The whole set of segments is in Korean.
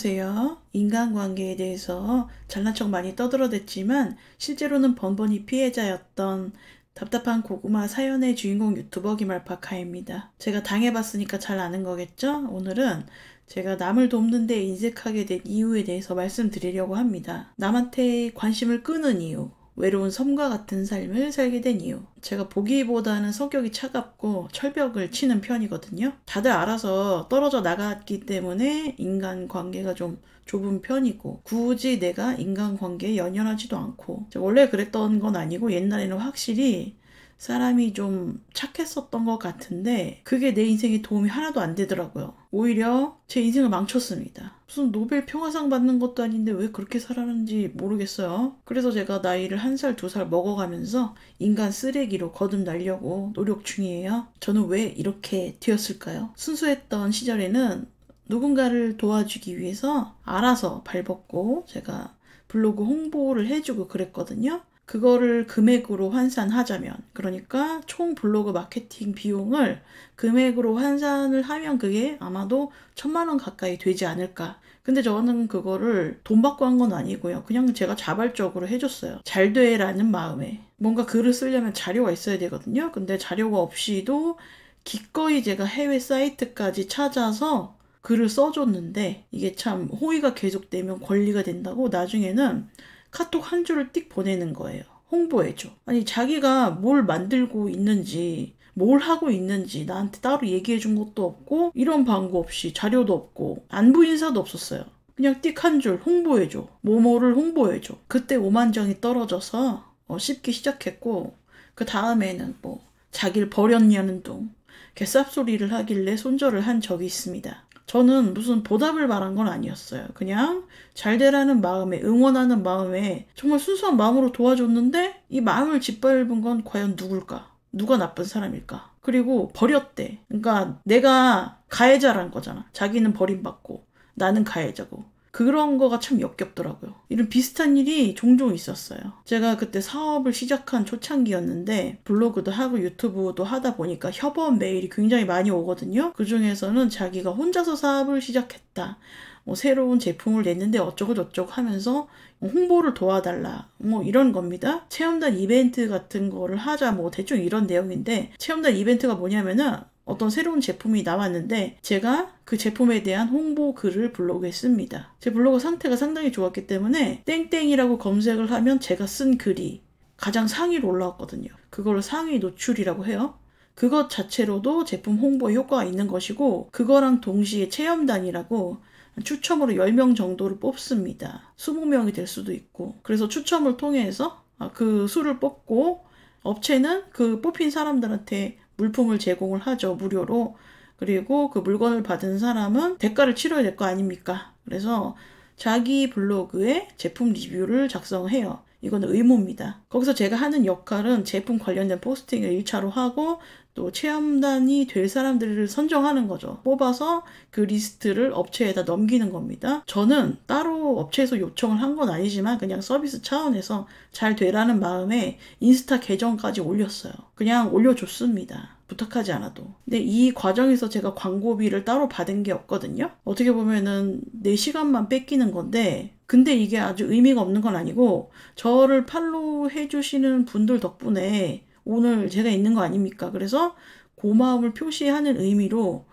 안녕하세요. 인간관계에 대해서 잘난 척 많이 떠들어댔지만 실제로는 번번이 피해자였던 답답한 고구마 사연의 주인공 유튜버 김알파카입니다. 제가 당해봤으니까 잘 아는 거겠죠? 오늘은 제가 남을 돕는데 인색하게 된 이유에 대해서 말씀드리려고 합니다. 남한테 관심을 끄는 이유. 외로운 섬과 같은 삶을 살게 된 이유. 제가 보기보다는 성격이 차갑고 철벽을 치는 편이거든요. 다들 알아서 떨어져 나갔기 때문에 인간 관계가 좀 좁은 편이고 굳이 내가 인간 관계에 연연하지도 않고 원래 그랬던 건 아니고 옛날에는 확실히 사람이 좀 착했었던 것 같은데 그게 내 인생에 도움이 하나도 안 되더라고요. 오히려 제 인생을 망쳤습니다. 무슨 노벨 평화상 받는 것도 아닌데 왜 그렇게 살았는지 모르겠어요. 그래서 제가 나이를 한 살, 두 살 먹어가면서 인간 쓰레기로 거듭나려고 노력 중이에요. 저는 왜 이렇게 되었을까요? 순수했던 시절에는 누군가를 도와주기 위해서 알아서 발벗고 제가 블로그 홍보를 해주고 그랬거든요. 그거를 금액으로 환산하자면 그러니까 총 블로그 마케팅 비용을 금액으로 환산을 하면 그게 아마도 천만 원 가까이 되지 않을까 근데 저는 그거를 돈 받고 한 건 아니고요 그냥 제가 자발적으로 해줬어요 잘 돼라는 마음에 뭔가 글을 쓰려면 자료가 있어야 되거든요 근데 자료가 없이도 기꺼이 제가 해외 사이트까지 찾아서 글을 써줬는데 이게 참 호의가 계속되면 권리가 된다고 나중에는 카톡 한 줄을 띡 보내는 거예요. 홍보해줘. 아니, 자기가 뭘 만들고 있는지, 뭘 하고 있는지 나한테 따로 얘기해 준 것도 없고, 이런 방법 없이 자료도 없고, 안부 인사도 없었어요. 그냥 띡 한 줄 홍보해줘. 뭐뭐를 홍보해줘. 그때 오만정이 떨어져서 어, 씹기 시작했고, 그 다음에는 뭐, 자기를 버렸냐는 둥, 개쌉소리를 하길래 손절을 한 적이 있습니다. 저는 무슨 보답을 말한 건 아니었어요. 그냥 잘 되라는 마음에, 응원하는 마음에, 정말 순수한 마음으로 도와줬는데, 이 마음을 짓밟은 건 과연 누굴까? 누가 나쁜 사람일까? 그리고 버렸대. 그러니까 내가 가해자란 거잖아. 자기는 버림받고, 나는 가해자고. 그런 거가 참 역겹더라고요. 이런 비슷한 일이 종종 있었어요. 제가 그때 사업을 시작한 초창기였는데 블로그도 하고 유튜브도 하다 보니까 협업 메일이 굉장히 많이 오거든요. 그 중에서는 자기가 혼자서 사업을 시작했다. 뭐 새로운 제품을 냈는데 어쩌고저쩌고 하면서 뭐 홍보를 도와달라 뭐 이런 겁니다 체험단 이벤트 같은 거를 하자 뭐 대충 이런 내용인데 체험단 이벤트가 뭐냐면은 어떤 새로운 제품이 나왔는데 제가 그 제품에 대한 홍보 글을 블로그에 씁니다. 제 블로그 상태가 상당히 좋았기 때문에 땡땡이라고 검색을 하면 제가 쓴 글이 가장 상위로 올라왔거든요. 그걸 상위 노출이라고 해요. 그것 자체로도 제품 홍보에 효과가 있는 것이고 그거랑 동시에 체험단이라고 추첨으로 10명 정도를 뽑습니다. 20명이 될 수도 있고 그래서 추첨을 통해서 아, 그 수를 뽑고 업체는 그 뽑힌 사람들한테 물품을 제공을 하죠. 무료로. 그리고 그 물건을 받은 사람은 대가를 치러야 될 거 아닙니까? 그래서 자기 블로그에 제품 리뷰를 작성해요. 이건 의무입니다. 거기서 제가 하는 역할은 제품 관련된 포스팅을 1차로 하고 또 체험단이 될 사람들을 선정하는 거죠. 뽑아서 그 리스트를 업체에다 넘기는 겁니다. 저는 따로 업체에서 요청을 한 건 아니지만 그냥 서비스 차원에서 잘 되라는 마음에 인스타 계정까지 올렸어요. 그냥 올려줬습니다. 부탁하지 않아도. 근데 이 과정에서 제가 광고비를 따로 받은 게 없거든요. 어떻게 보면은 4 시간만 뺏기는 건데 근데 이게 아주 의미가 없는 건 아니고 저를 팔로우 해주시는 분들 덕분에 오늘 제가 있는 거 아닙니까? 그래서 고마움을 표시하는 의미로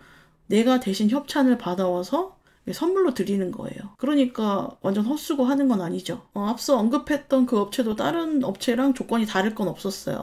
내가 대신 협찬을 받아와서 선물로 드리는 거예요. 그러니까 완전 헛수고 하는 건 아니죠. 어, 앞서 언급했던 그 업체도 다른 업체랑 조건이 다를 건 없었어요.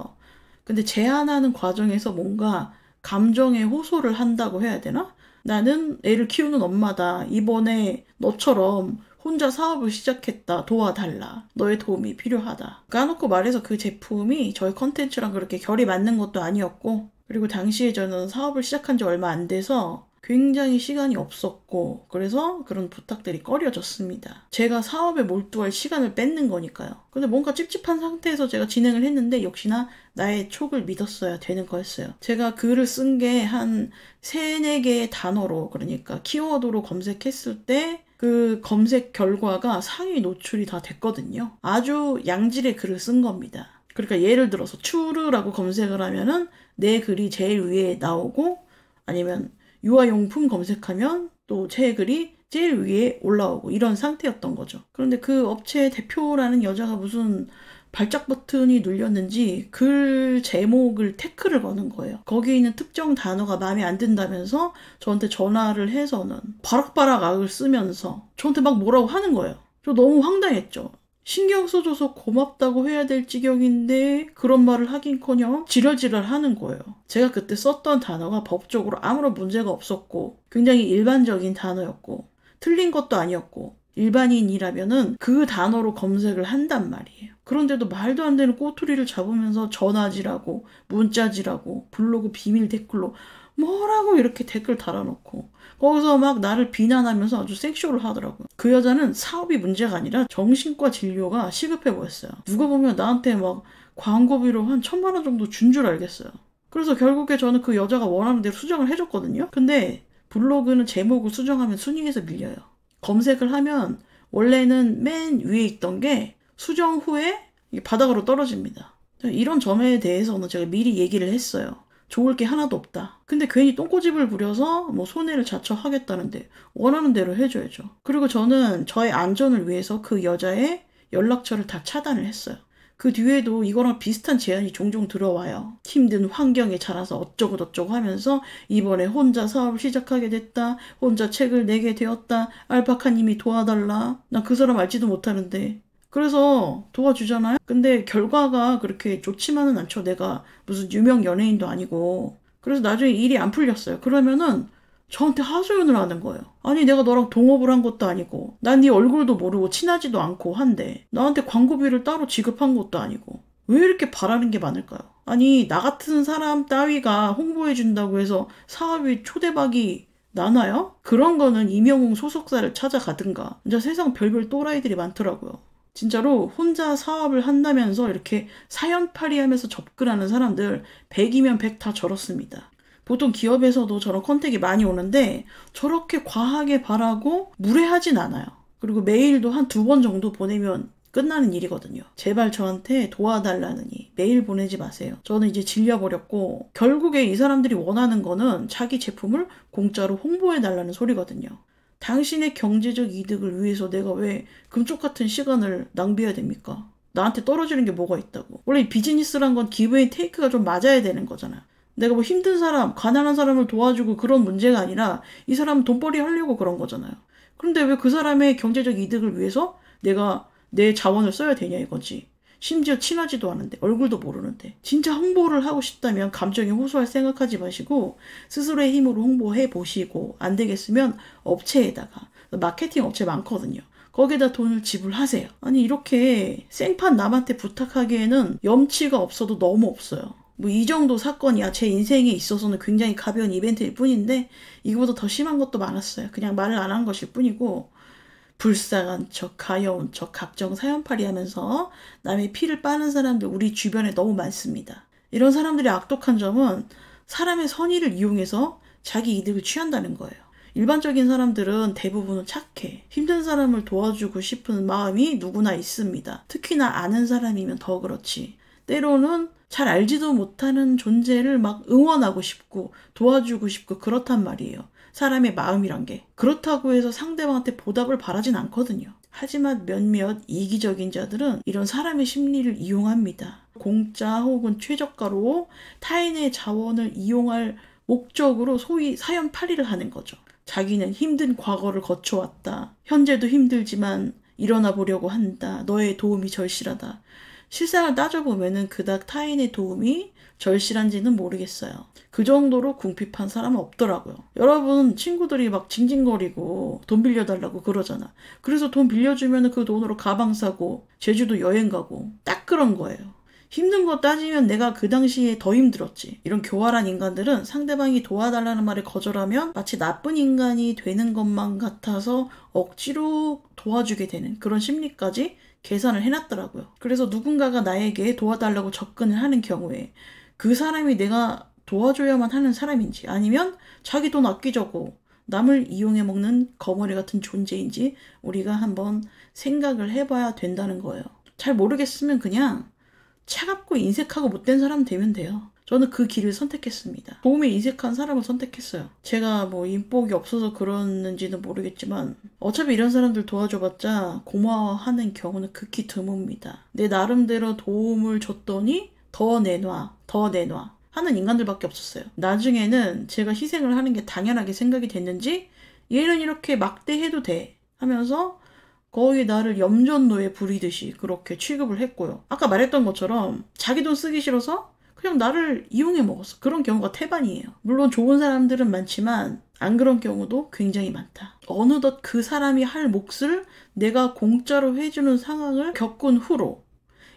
근데 제안하는 과정에서 뭔가 감정의 호소를 한다고 해야 되나? 나는 애를 키우는 엄마다. 이번에 너처럼 혼자 사업을 시작했다. 도와달라. 너의 도움이 필요하다. 까놓고 말해서 그 제품이 저희 컨텐츠랑 그렇게 결이 맞는 것도 아니었고 그리고 당시에 저는 사업을 시작한 지 얼마 안 돼서 굉장히 시간이 없었고 그래서 그런 부탁들이 꺼려졌습니다. 제가 사업에 몰두할 시간을 뺏는 거니까요. 근데 뭔가 찝찝한 상태에서 제가 진행을 했는데 역시나 나의 촉을 믿었어야 되는 거였어요. 제가 글을 쓴 게 한 세네 개의 단어로 그러니까 키워드로 검색했을 때그 검색 결과가 상위 노출이 다 됐거든요. 아주 양질의 글을 쓴 겁니다. 그러니까 예를 들어서 추르라고 검색을 하면은 내 글이 제일 위에 나오고 아니면 유아용품 검색하면 또 제 글이 제일 위에 올라오고 이런 상태였던 거죠. 그런데 그 업체의 대표라는 여자가 무슨 발작 버튼이 눌렸는지 글 제목을 태클을 거는 거예요. 거기에 있는 특정 단어가 마음에 안 든다면서 저한테 전화를 해서는 바락바락 악을 쓰면서 저한테 막 뭐라고 하는 거예요. 저 너무 황당했죠. 신경 써줘서 고맙다고 해야 될 지경인데 그런 말을 하긴커녕 지랄지랄 하는 거예요. 제가 그때 썼던 단어가 법적으로 아무런 문제가 없었고 굉장히 일반적인 단어였고 틀린 것도 아니었고 일반인이라면은 그 단어로 검색을 한단 말이에요. 그런데도 말도 안 되는 꼬투리를 잡으면서 전화지라고, 문자지라고, 블로그 비밀 댓글로 뭐라고 이렇게 댓글 달아놓고 거기서 막 나를 비난하면서 아주 섹슈얼 하더라고요. 그 여자는 사업이 문제가 아니라 정신과 진료가 시급해 보였어요. 누가 보면 나한테 막 광고비로 한 천만 원 정도 준 줄 알겠어요. 그래서 결국에 저는 그 여자가 원하는 대로 수정을 해줬거든요. 근데 블로그는 제목을 수정하면 순위에서 밀려요. 검색을 하면 원래는 맨 위에 있던 게 수정 후에 바닥으로 떨어집니다. 이런 점에 대해서는 제가 미리 얘기를 했어요. 좋을 게 하나도 없다. 근데 괜히 똥꼬집을 부려서 뭐 손해를 자처하겠다는데 원하는 대로 해줘야죠. 그리고 저는 저의 안전을 위해서 그 여자의 연락처를 다 차단을 했어요. 그 뒤에도 이거랑 비슷한 제안이 종종 들어와요. 힘든 환경에 자라서 어쩌고저쩌고 하면서 이번에 혼자 사업을 시작하게 됐다. 혼자 책을 내게 되었다. 알파카님이 도와달라. 나그 사람 알지도 못하는데. 그래서 도와주잖아요. 근데 결과가 그렇게 좋지만은 않죠. 내가 무슨 유명 연예인도 아니고. 그래서 나중에 일이 안 풀렸어요. 그러면은 저한테 하소연을 하는 거예요. 아니 내가 너랑 동업을 한 것도 아니고 난 네 얼굴도 모르고 친하지도 않고 한데 나한테 광고비를 따로 지급한 것도 아니고 왜 이렇게 바라는 게 많을까요? 아니 나 같은 사람 따위가 홍보해 준다고 해서 사업이 초대박이 나나요? 그런 거는 임영웅 소속사를 찾아가든가 진짜 세상 별별 또라이들이 많더라고요. 진짜로 혼자 사업을 한다면서 이렇게 사연팔이 하면서 접근하는 사람들 100이면 100다 절었습니다. 보통 기업에서도 저런 컨택이 많이 오는데 저렇게 과하게 바라고 무례하진 않아요. 그리고 메일도 한 두 번 정도 보내면 끝나는 일이거든요. 제발 저한테 도와달라느니 메일 보내지 마세요. 저는 이제 질려버렸고 결국에 이 사람들이 원하는 거는 자기 제품을 공짜로 홍보해달라는 소리거든요. 당신의 경제적 이득을 위해서 내가 왜 금쪽 같은 시간을 낭비해야 됩니까? 나한테 떨어지는 게 뭐가 있다고. 원래 비즈니스란 건 기브앤 테이크가 좀 맞아야 되는 거잖아. 요 내가 뭐 힘든 사람, 가난한 사람을 도와주고 그런 문제가 아니라 이 사람 돈벌이 하려고 그런 거잖아요. 그런데 왜 그 사람의 경제적 이득을 위해서 내가 내 자원을 써야 되냐 이거지. 심지어 친하지도 않은데 얼굴도 모르는데 진짜 홍보를 하고 싶다면 감정에 호소할 생각하지 마시고 스스로의 힘으로 홍보해 보시고 안 되겠으면 업체에다가 마케팅 업체 많거든요. 거기에다 돈을 지불하세요. 아니 이렇게 생판 남한테 부탁하기에는 염치가 없어도 너무 없어요. 뭐이 정도 사건이야. 제 인생에 있어서는 굉장히 가벼운 이벤트일 뿐인데 이거보다 더 심한 것도 많았어요. 그냥 말을 안 한 것일 뿐이고 불쌍한 척, 가여운 척, 각종 사연팔이 하면서 남의 피를 빠는 사람들 우리 주변에 너무 많습니다. 이런 사람들의 악독한 점은 사람의 선의를 이용해서 자기 이득을 취한다는 거예요. 일반적인 사람들은 대부분은 착해. 힘든 사람을 도와주고 싶은 마음이 누구나 있습니다. 특히나 아는 사람이면 더 그렇지. 때로는 잘 알지도 못하는 존재를 막 응원하고 싶고 도와주고 싶고 그렇단 말이에요. 사람의 마음이란 게. 그렇다고 해서 상대방한테 보답을 바라진 않거든요. 하지만 몇몇 이기적인 자들은 이런 사람의 심리를 이용합니다. 공짜 혹은 최저가로 타인의 자원을 이용할 목적으로 소위 사연 팔이를 하는 거죠. 자기는 힘든 과거를 거쳐왔다. 현재도 힘들지만 일어나 보려고 한다. 너의 도움이 절실하다. 실상을 따져보면은 그닥 타인의 도움이 절실한지는 모르겠어요. 그 정도로 궁핍한 사람은 없더라고요. 여러분 친구들이 막 징징거리고 돈 빌려달라고 그러잖아. 그래서 돈 빌려주면 그 돈으로 가방 사고 제주도 여행 가고 딱 그런 거예요. 힘든 거 따지면 내가 그 당시에 더 힘들었지. 이런 교활한 인간들은 상대방이 도와달라는 말을 거절하면 마치 나쁜 인간이 되는 것만 같아서 억지로 도와주게 되는 그런 심리까지 계산을 해놨더라고요. 그래서 누군가가 나에게 도와달라고 접근을 하는 경우에 그 사람이 내가 도와줘야만 하는 사람인지 아니면 자기 돈 아끼자고 남을 이용해 먹는 거머리 같은 존재인지 우리가 한번 생각을 해봐야 된다는 거예요. 잘 모르겠으면 그냥 차갑고 인색하고 못된 사람 되면 돼요. 저는 그 길을 선택했습니다. 도움에 인색한 사람을 선택했어요. 제가 뭐 인복이 없어서 그러는지는 모르겠지만 어차피 이런 사람들 도와줘봤자 고마워하는 경우는 극히 드뭅니다. 내 나름대로 도움을 줬더니 더 내놔, 더 내놔 하는 인간들밖에 없었어요. 나중에는 제가 희생을 하는 게 당연하게 생각이 됐는지 얘는 이렇게 막대해도 돼 하면서 거의 나를 염전노예 부리듯이 그렇게 취급을 했고요. 아까 말했던 것처럼 자기 돈 쓰기 싫어서 그냥 나를 이용해 먹었어. 그런 경우가 태반이에요. 물론 좋은 사람들은 많지만 안 그런 경우도 굉장히 많다. 어느덧 그 사람이 할 몫을 내가 공짜로 해주는 상황을 겪은 후로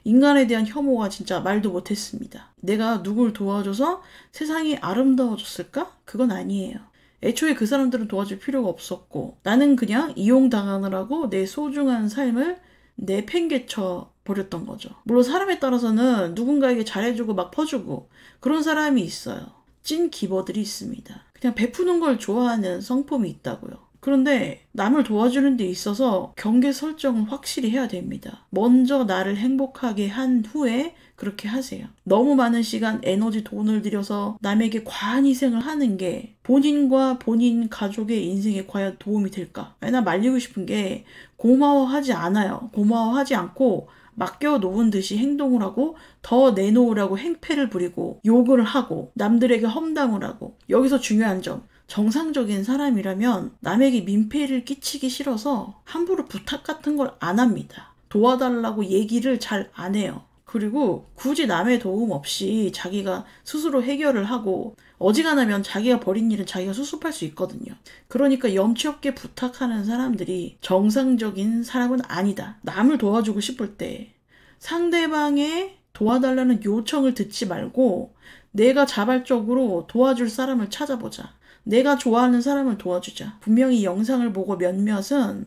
인간에 대한 혐오가 진짜 말도 못했습니다. 내가 누굴 도와줘서 세상이 아름다워졌을까? 그건 아니에요. 애초에 그 사람들은 도와줄 필요가 없었고 나는 그냥 이용당하느라고 내 소중한 삶을 내팽개쳐 버렸던 거죠. 물론 사람에 따라서는 누군가에게 잘해주고 막 퍼주고 그런 사람이 있어요. 찐 기버들이 있습니다. 그냥 베푸는 걸 좋아하는 성품이 있다고요. 그런데 남을 도와주는 데 있어서 경계 설정은 확실히 해야 됩니다. 먼저 나를 행복하게 한 후에 그렇게 하세요. 너무 많은 시간, 에너지, 돈을 들여서 남에게 과한 희생을 하는 게 본인과 본인 가족의 인생에 과연 도움이 될까? 나 말리고 싶은 게 고마워하지 않아요. 고마워하지 않고 맡겨놓은 듯이 행동을 하고 더 내놓으라고 행패를 부리고 욕을 하고 남들에게 험담을 하고 여기서 중요한 점 정상적인 사람이라면 남에게 민폐를 끼치기 싫어서 함부로 부탁 같은 걸 안 합니다. 도와달라고 얘기를 잘 안 해요. 그리고 굳이 남의 도움 없이 자기가 스스로 해결을 하고 어지간하면 자기가 버린 일은 자기가 수습할 수 있거든요. 그러니까 염치 없게 부탁하는 사람들이 정상적인 사람은 아니다. 남을 도와주고 싶을 때 상대방의 도와달라는 요청을 듣지 말고 내가 자발적으로 도와줄 사람을 찾아보자. 내가 좋아하는 사람을 도와주자. 분명히 영상을 보고 몇몇은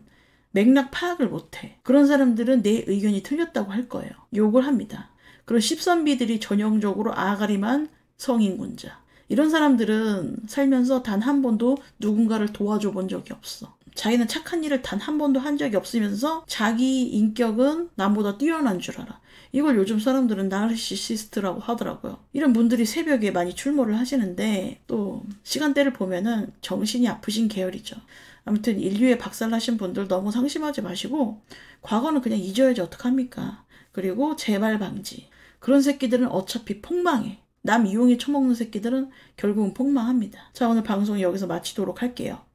맥락 파악을 못해. 그런 사람들은 내 의견이 틀렸다고 할 거예요. 욕을 합니다. 그런 십선비들이 전형적으로 아가리만 성인군자. 이런 사람들은 살면서 단 한 번도 누군가를 도와줘 본 적이 없어. 자기는 착한 일을 단 한 번도 한 적이 없으면서 자기 인격은 남보다 뛰어난 줄 알아. 이걸 요즘 사람들은 나르시시스트라고 하더라고요. 이런 분들이 새벽에 많이 출몰을 하시는데 또 시간대를 보면은 정신이 아프신 계열이죠. 아무튼 인류에 박살나신 분들 너무 상심하지 마시고 과거는 그냥 잊어야지 어떡합니까? 그리고 재발 방지. 그런 새끼들은 어차피 폭망해. 남 이용해 처먹는 새끼들은 결국은 폭망합니다. 자 오늘 방송 여기서 마치도록 할게요.